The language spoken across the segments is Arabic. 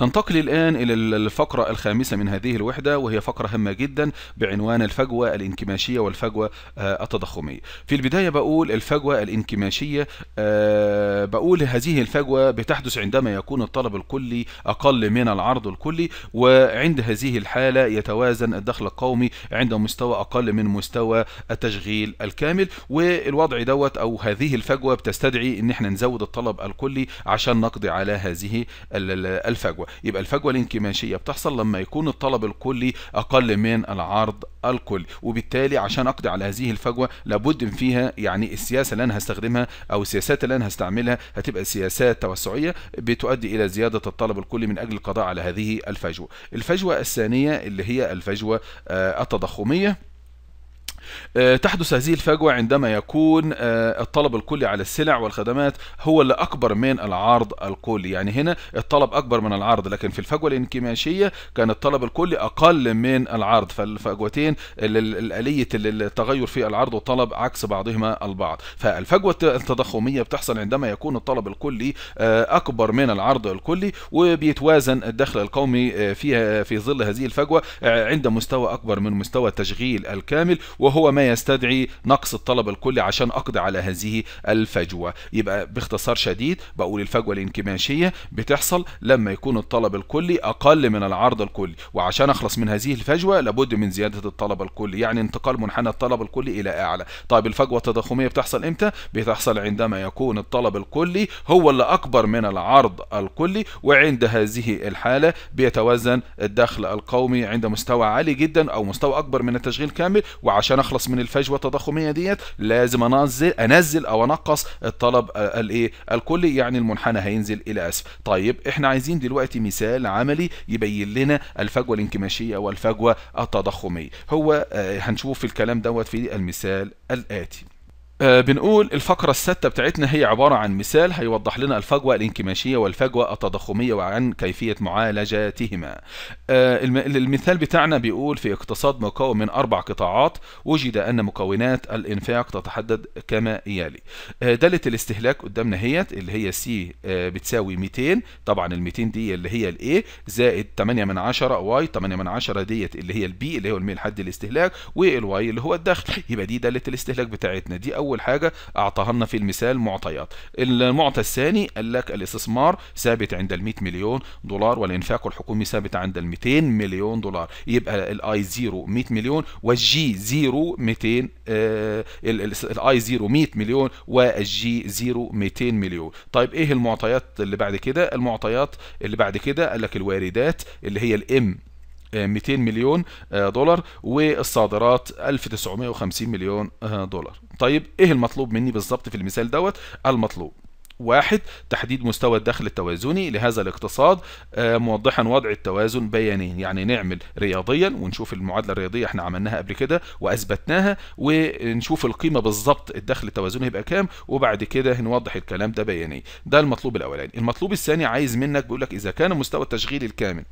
ننتقل الآن إلى الفقرة الخامسة من هذه الوحدة وهي فقرة هامة جدا بعنوان الفجوة الانكماشية والفجوة آه، التضخمية في البداية بقول الفجوة الانكماشية آه، بقول هذه الفجوة بتحدث عندما يكون الطلب الكلي أقل من العرض الكلي وعند هذه الحالة يتوازن الدخل القومي عند مستوى أقل من مستوى التشغيل الكامل والوضع دوت أو هذه الفجوة بتستدعي إن احنا نزود الطلب الكلي عشان نقضي على هذه الفجوة يبقى الفجوة الانكماشية بتحصل لما يكون الطلب الكلي أقل من العرض الكلي وبالتالي عشان أقضي على هذه الفجوة لابد فيها يعني السياسة اللي أنا هستخدمها أو السياسات اللي أنا هستعملها هتبقى سياسات توسعية بتؤدي إلى زيادة الطلب الكلي من أجل القضاء على هذه الفجوة الفجوة الثانية اللي هي الفجوة آه، التضخمية آه، تحدث هذه الفجوة عندما يكون آه، الطلب الكلي على السلع والخدمات هو اللي أكبر من العرض الكلي يعني هنا الطلب أكبر من العرض لكن في الفجوة الانكماشية كان الطلب الكلي أقل من العرض فالفجوتين آلية التغير في العرض والطلب عكس بعضهما البعض فالفجوة التضخمية بتحصل عندما يكون الطلب الكلي آه، أكبر من العرض الكلي وبيتوازن الدخل القومي فيها في ظل هذه الفجوة عند مستوى أكبر من مستوى التشغيل الكامل وهو وهو ما يستدعي نقص الطلب الكلي عشان أقضي على هذه الفجوة يبقى باختصار شديد بقول الفجوة الانكماشية بتحصل لما يكون الطلب الكلي أقل من العرض الكلي وعشان أخلص من هذه الفجوة لابد من زيادة الطلب الكلي يعني انتقال منحنى الطلب الكلي إلى أعلى طيب الفجوة التضخمية بتحصل إمتى؟ بتحصل عندما يكون الطلب الكلي هو اللي أكبر من العرض الكلي وعند هذه الحالة بيتوازن الدخل القومي عند مستوى عالي جدا أو مستوى أكبر من التشغيل كامل وعشان اخلص من الفجوه التضخميه ديت لازم انزل انزل او انقص الطلب آه، الايه الكلي يعني المنحنى هينزل الى اسفل طيب احنا عايزين دلوقتي مثال عملي يبين لنا الفجوه الانكماشيه والفجوه التضخميه هو آه، هنشوف الكلام دوت في المثال الاتي آه، بنقول الفقرة الستة بتاعتنا هي عبارة عن مثال هيوضح لنا الفجوة الانكماشية والفجوة التضخمية وعن كيفية معالجتهما آه، المثال بتاعنا بيقول في اقتصاد مكون من أربع قطاعات وجد أن مكونات الإنفاق تتحدد كما يلي آه، دالة الاستهلاك قدامنا هي اللي هي سي بتساوي 200 طبعا ال 200 دي اللي هي الاي زائد 8 من 10 واي 8 من 10 ديت اللي هي البي اللي هو الميل حد الاستهلاك والواي اللي هو الدخل يبقى دي دالة الاستهلاك بتاعتنا دي أول أول حاجة أعطاها لنا في المثال معطيات المعطى الثاني قال لك الاستثمار ثابت عند ال 100 مليون دولار والإنفاق الحكومي ثابت عند ال 200 مليون دولار يبقى الاي 0 100 مليون والجي 0 200 الاي 0 100 مليون والجي 0 200 مليون طيب ايه المعطيات اللي بعد كده المعطيات اللي بعد كده قال لك الواردات اللي هي الام 200 مليون آه، دولار والصادرات 1950 مليون آه، دولار طيب ايه المطلوب مني بالظبط في المثال دوت المطلوب واحد تحديد مستوى الدخل التوازني لهذا الاقتصاد آه، موضحا وضع التوازن بيانيا يعني نعمل رياضيا ونشوف المعادله الرياضيه احنا عملناها قبل كده واثبتناها ونشوف القيمه بالظبط الدخل التوازني هيبقى كام وبعد كده هنوضح الكلام ده بيانيا ده المطلوب الاولاني المطلوب الثاني عايز منك بيقول لك اذا كان مستوى التشغيل الكامل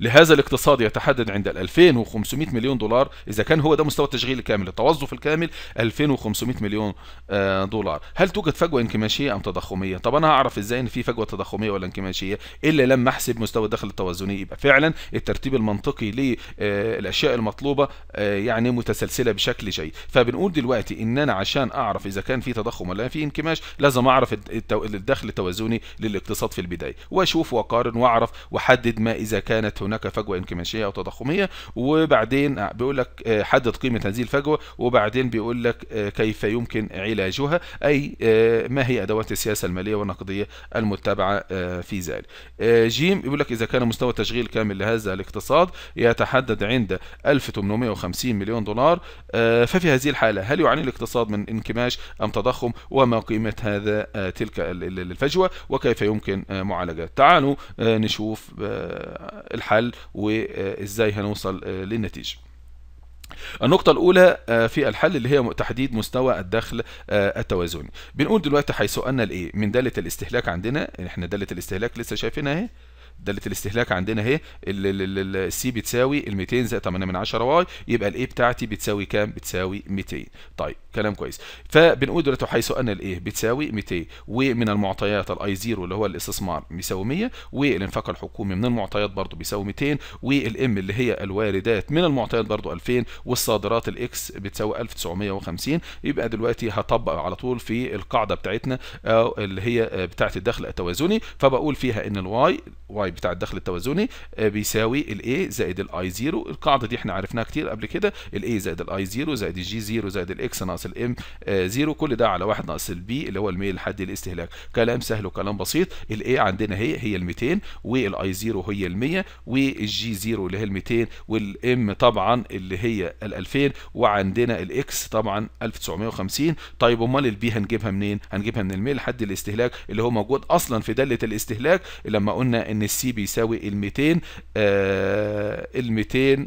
لهذا الاقتصاد يتحدد عند ال 2500 مليون دولار إذا كان هو ده مستوى التشغيل الكامل التوظف الكامل 2500 مليون آه، دولار هل توجد فجوة انكماشية أم تضخمية طب أنا هعرف إزاي إن في فجوة تضخمية ولا انكماشية إلا لما أحسب مستوى الدخل التوازني يبقى فعلا الترتيب المنطقي للأشياء آه، المطلوبة آه، يعني متسلسلة بشكل جيد فبنقول دلوقتي إن أنا عشان أعرف إذا كان في تضخم ولا في انكماش لازم أعرف الدخل التوازني للاقتصاد في البداية وأشوف وأقارن وأعرف وأحدد ما إذا كان كانت هناك فجوه انكماشيه او تضخميه وبعدين آه، بيقول لك آه، حدد قيمه هذه الفجوه وبعدين بيقول لك آه، كيف يمكن علاجها اي ما هي ادوات السياسه الماليه والنقديه المتبعه في ذلك جيم يقول لك اذا كان مستوى التشغيل كامل لهذا الاقتصاد يتحدد عند 1850 مليون دولار ففي هذه الحاله هل يعاني الاقتصاد من انكماش ام تضخم وما قيمه هذا تلك الفجوه وكيف يمكن معالجه؟ تعالوا نشوف الحل وازاي هنوصل آه، للنتيجه النقطة الأولى آه، في الحل اللي هي تحديد مستوى الدخل آه، التوازني. بنقول دلوقتي هيسوقنا لإيه؟ من دالة الاستهلاك عندنا، يعني احنا دالة الاستهلاك لسه شايفينها أهي داله الاستهلاك عندنا اهي السي بتساوي ال 200 زائد 8 من 10 واي يبقى الاي بتاعتي بتساوي كام بتساوي 200 طيب كلام كويس فبنقول دلوقتي حيث ان الايه بتساوي 200 ومن المعطيات الاي 0 اللي هو الاستثمار بيساوي 100 والانفاق الحكومي من المعطيات برضو بيساوي 200 والام اللي هي الواردات من المعطيات برضو 2000 والصادرات الاكس بتساوي 1950 يبقى دلوقتي هطبق على طول في القاعده بتاعتنا اللي هي بتاعه الدخل التوازني فبقول فيها ان الواي واي الاي بتاع الدخل التوازني آه، بيساوي الاي زائد الاي 0 القاعده دي احنا عرفناها كتير قبل كده الاي زائد الاي 0 زائد الجي 0 زائد الاكس ناقص الام آه، 0 كل ده على 1 ناقص البي اللي هو الميل لحد الاستهلاك كلام سهل وكلام بسيط الاي عندنا هي هي ال 200 والاي 0 هي ال 100 والجي 0 اللي هي ال 200 والام طبعا اللي هي ال 2000 وعندنا الاكس طبعا 1950 طيب امال البي هنجيبها منين هنجيبها من الميل لحد الاستهلاك اللي هو موجود اصلا في داله الاستهلاك لما قلنا ان السي بيساوي ال 200 آه، ال 200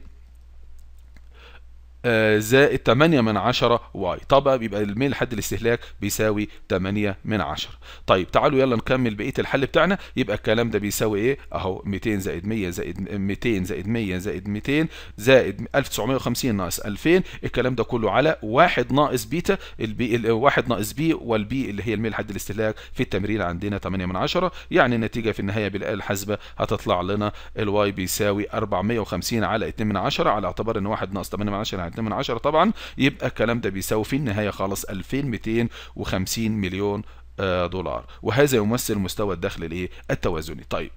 آه، زائد 8 من 10 واي طبعا بيبقى الميل لحد الاستهلاك بيساوي 8 من 10 طيب تعالوا يلا نكمل بقيه الحل بتاعنا يبقى الكلام ده بيساوي ايه اهو 200 زائد 100 زائد 200 زائد 100 زائد 200 زائد 1950 ناقص 2000 الكلام ده كله على 1 ناقص بيتا البي 1 ناقص بي والبي اللي هي الميل لحد الاستهلاك في التمرين عندنا 8 من 10 يعني النتيجه في النهايه بالاله الحاسبه هتطلع لنا الواي بيساوي 450 على 2 من 10 على اعتبار ان 1 ناقص 8 من 10 يعني من عشرة طبعا يبقى الكلام ده بيساوي في النهاية خالص 2250 مليون آه، دولار وهذا يمثل مستوى الدخل الايه التوازني طيب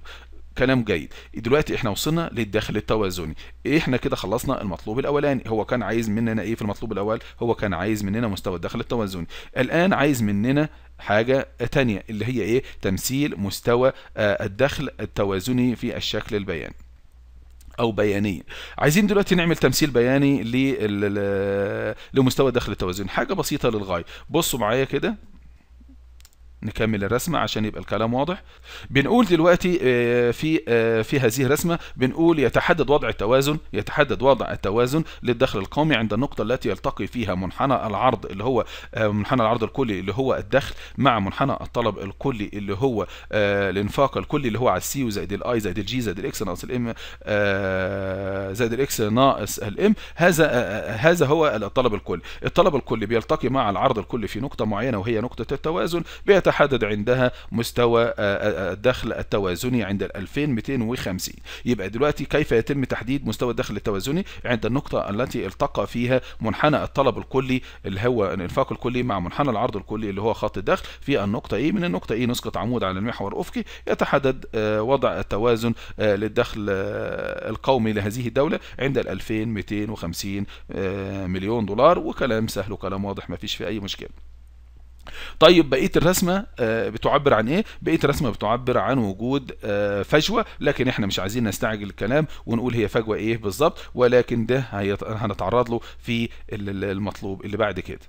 كلام جيد دلوقتي احنا وصلنا للدخل التوازني احنا كده خلصنا المطلوب الاولاني هو كان عايز مننا ايه في المطلوب الاول هو كان عايز مننا مستوى الدخل التوازني الان عايز مننا حاجة تانية اللي هي ايه تمثيل مستوى آه، الدخل التوازني في الشكل البياني او بيانيه عايزين دلوقتي نعمل تمثيل بياني لمستوى دخل التوازن حاجه بسيطه للغايه بصوا معايا كده نكمل الرسمة عشان يبقى الكلام واضح بنقول دلوقتي آه، في آه، في هذه الرسمة بنقول يتحدد وضع التوازن يتحدد وضع التوازن للدخل القومي عند النقطة التي يلتقي فيها منحنى العرض اللي هو آه، منحنى العرض الكلي اللي هو الدخل مع منحنى الطلب الكلي اللي هو الانفاق الكلي اللي هو على السي زائد الاي زائد الجي زائد الاكس ناقص الام زائد الاكس ناقص الام هذا هذا هو الطلب الكلي الطلب الكلي بيلتقي مع العرض الكلي في نقطة معينة وهي نقطة التوازن بيتحدد تحدد عندها مستوى الدخل آه، آه، آه، التوازني عند 2250 يبقى دلوقتي كيف يتم تحديد مستوى الدخل التوازني عند النقطة التي التقى فيها منحنى الطلب الكلي اللي هو الانفاق الكلي مع منحنى العرض الكلي اللي هو خط الدخل في النقطة A إيه؟ من النقطة A إيه؟ نسقط عمود على المحور الأفقي يتحدد وضع التوازن للدخل القومي لهذه الدولة عند 2250 مليون دولار وكلام سهل وكلام واضح ما فيش فيه أي مشكلة طيب بقيه الرسمه آه، بتعبر عن ايه بقيه الرسمه بتعبر عن وجود آه، فجوه لكن احنا مش عايزين نستعجل الكلام ونقول هي فجوه ايه بالظبط ولكن ده هنتعرض له في المطلوب اللي بعد كده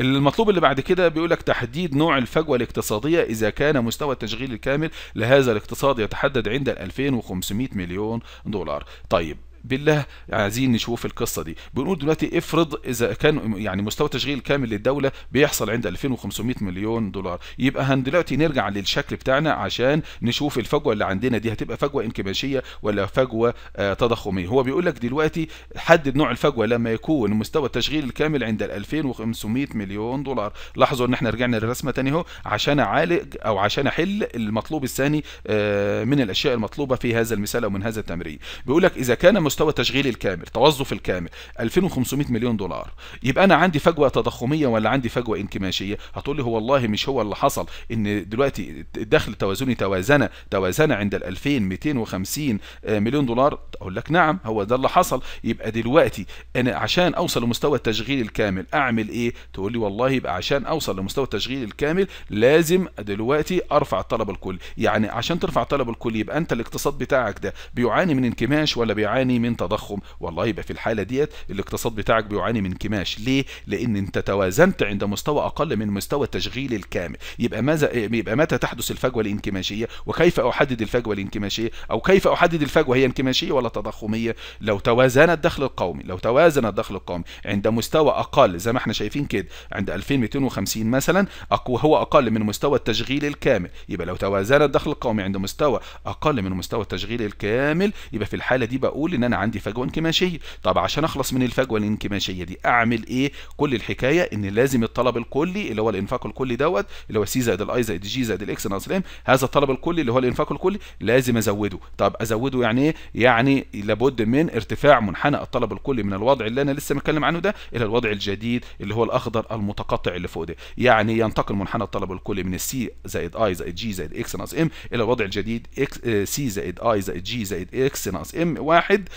المطلوب اللي بعد كده بيقول لك تحديد نوع الفجوة الاقتصادية إذا كان مستوى التشغيل الكامل لهذا الاقتصاد يتحدد عند 2500 مليون دولار طيب بالله عايزين نشوف القصه دي بنقول دلوقتي افرض اذا كان يعني مستوى تشغيل كامل للدوله بيحصل عند 2500 مليون دولار يبقى هن دلوقتي نرجع للشكل بتاعنا عشان نشوف الفجوه اللي عندنا دي هتبقى فجوه انكماشيه ولا فجوه آه، تضخميه هو بيقول لك دلوقتي حدد نوع الفجوه لما يكون مستوى التشغيل الكامل عند 2500 مليون دولار لاحظوا ان احنا رجعنا للرسمه تاني اهو عشان اعالج او عشان احل المطلوب الثاني آه، من الاشياء المطلوبه في هذا المثال او من هذا التمرين بيقول لك اذا كان مستوى التشغيل الكامل توظف الكامل 2500 مليون دولار يبقى انا عندي فجوه تضخميه ولا عندي فجوه انكماشيه هتقول لي هو والله مش هو اللي حصل ان دلوقتي الدخل التوازني توازن توازن عند ال 2250 آه، مليون دولار اقول لك نعم هو ده اللي حصل يبقى دلوقتي انا عشان اوصل لمستوى التشغيل الكامل اعمل ايه تقول لي والله يبقى عشان اوصل لمستوى التشغيل الكامل لازم دلوقتي ارفع الطلب الكلي يعني عشان ترفع الطلب الكلي يبقى انت الاقتصاد بتاعك ده بيعاني من انكماش ولا بيعاني بيعاني من تضخم والله يبقى في الحاله ديت الاقتصاد بتاعك بيعاني من انكماش ليه لان انت توازنت عند مستوى اقل من مستوى التشغيل الكامل يبقى ماذا يبقى متى تحدث الفجوه الانكماشيه وكيف احدد الفجوه الانكماشيه او كيف احدد الفجوه هي انكماشيه ولا تضخميه لو توازن الدخل القومي لو توازن الدخل القومي عند مستوى اقل زي ما احنا شايفين كده عند 2250 مثلا اقوى هو اقل من مستوى التشغيل الكامل يبقى لو توازن الدخل القومي عند مستوى اقل من مستوى التشغيل الكامل يبقى في الحاله دي بقول ان انا عندي فجوه انكماشيه طب عشان اخلص من الفجوه الانكماشيه دي اعمل ايه كل الحكايه ان لازم الطلب الكلي اللي هو الانفاق الكلي دوت اللي هو سي زائد الاي زائد جي زائد الاكس ناقص الام هذا الطلب الكلي اللي هو الانفاق الكلي لازم ازوده طب ازوده يعني ايه يعني لابد من ارتفاع منحنى الطلب الكلي من الوضع اللي انا لسه متكلم عنه ده الى الوضع الجديد اللي هو الاخضر المتقطع اللي فوق ده يعني ينتقل منحنى الطلب الكلي من السي زائد اي زائد جي زائد اكس ناقص ام الى الوضع الجديد اكس آه، سي زائد اي زائد جي زائد اكس ناقص ام واحد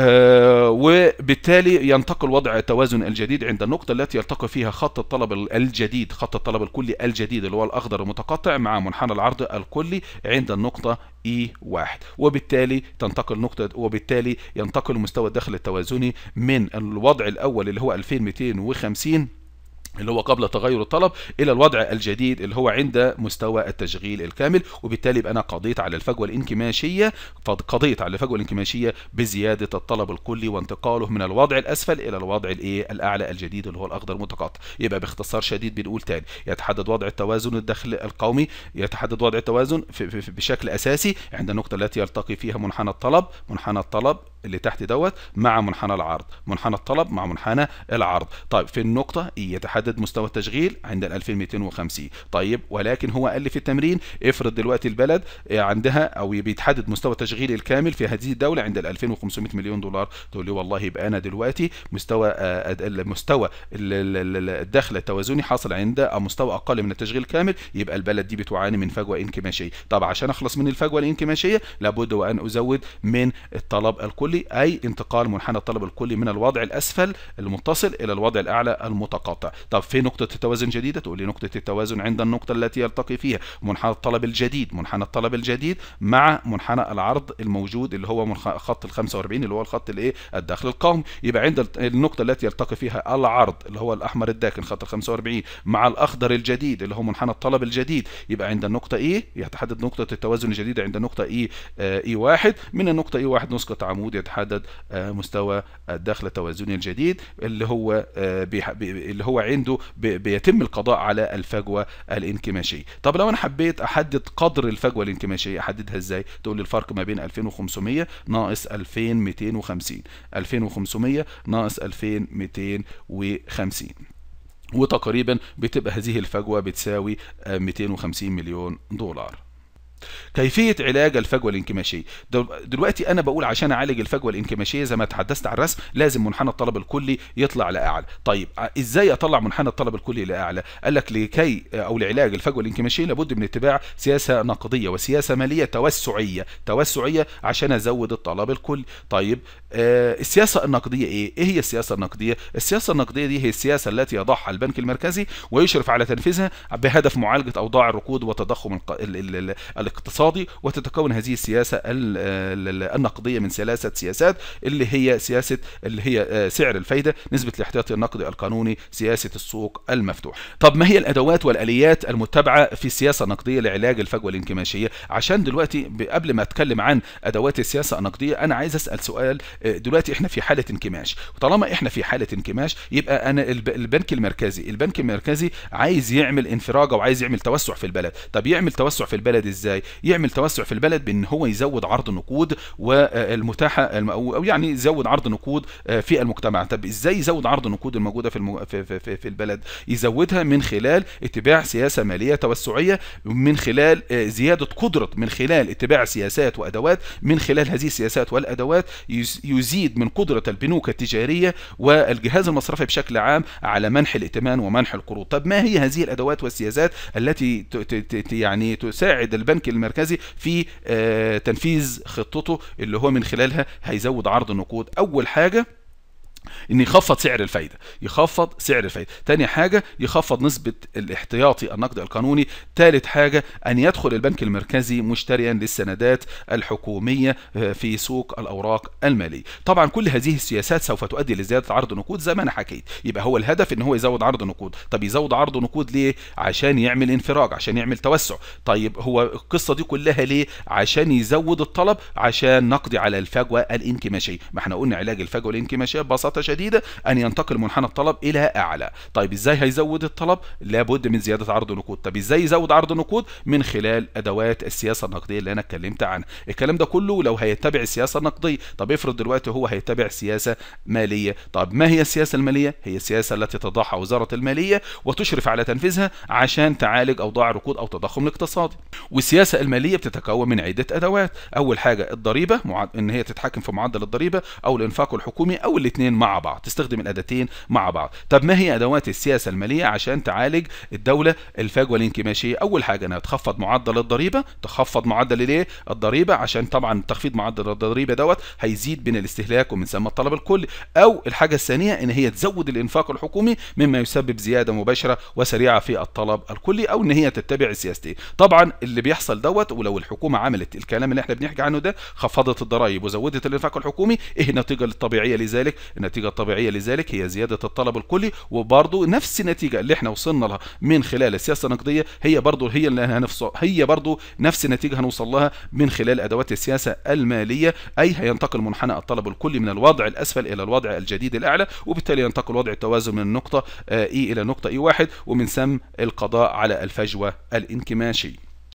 آه، وبالتالي ينتقل وضع التوازن الجديد عند النقطة التي يلتقي فيها خط الطلب الجديد خط الطلب الكلي الجديد اللي هو الأخضر المتقطع مع منحنى العرض الكلي عند النقطة E1 وبالتالي تنتقل نقطة وبالتالي ينتقل مستوى الدخل التوازني من الوضع الأول اللي هو 2250 اللي هو قبل تغير الطلب الى الوضع الجديد اللي هو عند مستوى التشغيل الكامل وبالتالي يبقى انا قضيت على الفجوه الانكماشيه قضيت على الفجوه الانكماشيه بزياده الطلب الكلي وانتقاله من الوضع الاسفل الى الوضع الايه الاعلى الجديد اللي هو الاخضر متقاطع يبقى باختصار شديد بنقول تاني يتحدد وضع التوازن الدخل القومي يتحدد وضع التوازن في في في بشكل اساسي عند النقطه التي يلتقي فيها منحنى الطلب منحنى الطلب اللي تحت دوت مع منحنى العرض منحنى الطلب مع منحنى العرض طيب في النقطة إيه؟ يتحدد مستوى التشغيل عند ال 2250 طيب ولكن هو قال لي في التمرين افرض دلوقتي البلد عندها او بيتحدد مستوى التشغيل الكامل في هذه الدولة عند ال 2500 مليون دولار تقول لي والله يبقى انا دلوقتي مستوى آه، مستوى الدخل التوازني حاصل عند أو مستوى اقل من التشغيل الكامل يبقى البلد دي بتعاني من فجوة انكماشية طب عشان اخلص من الفجوة الانكماشية لابد وان ازود من الطلب الكلي الكلي أي انتقال منحنى الطلب الكلي من الوضع الأسفل المتصل إلى الوضع الأعلى المتقاطع طب في نقطة التوازن جديدة تقول لي نقطة التوازن عند النقطة التي يلتقي فيها منحنى الطلب الجديد منحنى الطلب الجديد مع منحنى العرض الموجود اللي هو خط ال 45 اللي هو الخط الايه الداخل القومي يبقى عند النقطة التي يلتقي فيها العرض اللي هو الأحمر الداكن خط ال 45 مع الأخضر الجديد اللي هو منحنى الطلب الجديد يبقى عند النقطة إيه يتحدد نقطة التوازن الجديدة عند النقطة إيه آه، إي واحد من النقطة إي واحد نسقط عمود يتحدد آه، مستوى الدخل التوازني الجديد اللي هو آه، اللي هو عنده بيتم القضاء على الفجوه الانكماشيه طب لو انا حبيت احدد قدر الفجوه الانكماشيه احددها ازاي تقول لي الفرق ما بين 2500 ناقص 2250 2500 ناقص 2250 وتقريبا بتبقى هذه الفجوه بتساوي 250 آه، مليون دولار كيفية علاج الفجوة الانكماشية دلوقتي أنا بقول عشان أعالج الفجوة الانكماشية زي ما تحدثت عن الرسم لازم منحنى الطلب الكلي يطلع لأعلى طيب إزاي أطلع منحنى الطلب الكلي لأعلى قال لك لكي أو لعلاج الفجوة الانكماشية لابد من اتباع سياسة نقدية وسياسة مالية توسعية توسعية عشان أزود الطلب الكلي طيب آه السياسة النقدية إيه؟ إيه هي السياسة النقدية؟ السياسة النقدية دي هي السياسة التي يضعها البنك المركزي ويشرف على تنفيذها بهدف معالجة أوضاع الركود وتضخم ال ال ال الاقتصادي وتتكون هذه السياسة النقدية من ثلاثة سياسات اللي هي سياسة اللي هي آه، سعر الفايدة نسبة الاحتياطي النقدي القانوني سياسة السوق المفتوح طب ما هي الأدوات والآليات المتبعة في السياسة النقدية لعلاج الفجوة الانكماشية عشان دلوقتي قبل ما أتكلم عن أدوات السياسة النقدية أنا عايز أسأل سؤال آه، دلوقتي إحنا في حالة انكماش وطالما إحنا في حالة انكماش يبقى أنا البنك المركزي البنك المركزي عايز يعمل انفراجة وعايز يعمل توسع في البلد طب يعمل توسع في البلد إزاي يعمل توسع في البلد بان هو يزود عرض النقود والمتاحه او يعني يزود عرض نقود آه، في المجتمع طب ازاي يزود عرض النقود الموجوده في, في, في البلد يزودها من خلال اتباع سياسه ماليه توسعيه من خلال آه، زياده قدره من خلال اتباع سياسات وادوات من خلال هذه السياسات والادوات يزيد من قدره البنوك التجاريه والجهاز المصرفي بشكل عام على منح الائتمان ومنح القروض طب ما هي هذه الادوات والسياسات التي يعني تساعد البنك البنك المركزي في آه، تنفيذ خطته اللي هو من خلالها هيزود عرض النقود اول حاجه ان يخفض سعر الفايده يخفض سعر الفايده تاني حاجه يخفض نسبه الاحتياطي النقد القانوني ثالث حاجه ان يدخل البنك المركزي مشتريا للسندات الحكوميه آه، في سوق الاوراق الماليه طبعا كل هذه السياسات سوف تؤدي لزياده عرض نقود زي ما انا حكيت يبقى هو الهدف ان هو يزود عرض نقود طب يزود عرض نقود ليه عشان يعمل انفراج عشان يعمل توسع طيب هو القصه دي كلها ليه عشان يزود الطلب عشان نقضي على الفجوه الانكماشيه ما احنا قلنا علاج الفجوه الانكماشيه ببساطه ببساطه شديده ان ينتقل منحنى الطلب الى اعلى طيب ازاي هيزود الطلب لابد من زياده عرض نقود طب ازاي يزود عرض نقود من خلال ادوات السياسه النقديه اللي انا اتكلمت عنها الكلام ده كله لو هيتبع السياسه النقديه طب افرض دلوقتي هو هيتبع سياسه ماليه طب ما هي السياسه الماليه هي السياسه التي تضعها وزاره الماليه وتشرف على تنفيذها عشان تعالج اوضاع الركود او التضخم الاقتصادي والسياسه الماليه بتتكون من عده ادوات اول حاجه الضريبه ان هي تتحكم في معدل الضريبه او الانفاق الحكومي او الاثنين مع مع بعض تستخدم الاداتين مع بعض طب ما هي ادوات السياسه الماليه عشان تعالج الدوله الفجوه الانكماشيه اول حاجه انها تخفض معدل الضريبه تخفض معدل الايه الضريبه عشان طبعا تخفيض معدل الضريبه دوت هيزيد من الاستهلاك ومن ثم الطلب الكلي او الحاجه الثانيه ان هي تزود الانفاق الحكومي مما يسبب زياده مباشره وسريعه في الطلب الكلي او ان هي تتبع سياستين طبعا اللي بيحصل دوت ولو الحكومه عملت الكلام اللي احنا بنحكي عنه ده خفضت الضرائب وزودت الانفاق الحكومي ايه النتيجه الطبيعيه لذلك النتيجة الطبيعية لذلك هي زيادة الطلب الكلي وبرضه نفس النتيجة اللي احنا وصلنا لها من خلال السياسة النقدية هي برضه هي اللي هنفصل هي برضه نفس النتيجة هنوصل لها من خلال أدوات السياسة المالية أي هينتقل منحنى الطلب الكلي من الوضع الأسفل إلى الوضع الجديد الأعلى وبالتالي ينتقل وضع التوازن من النقطة آه، إي إلى إي واحد ومن ثم القضاء على الفجوة الانكماشي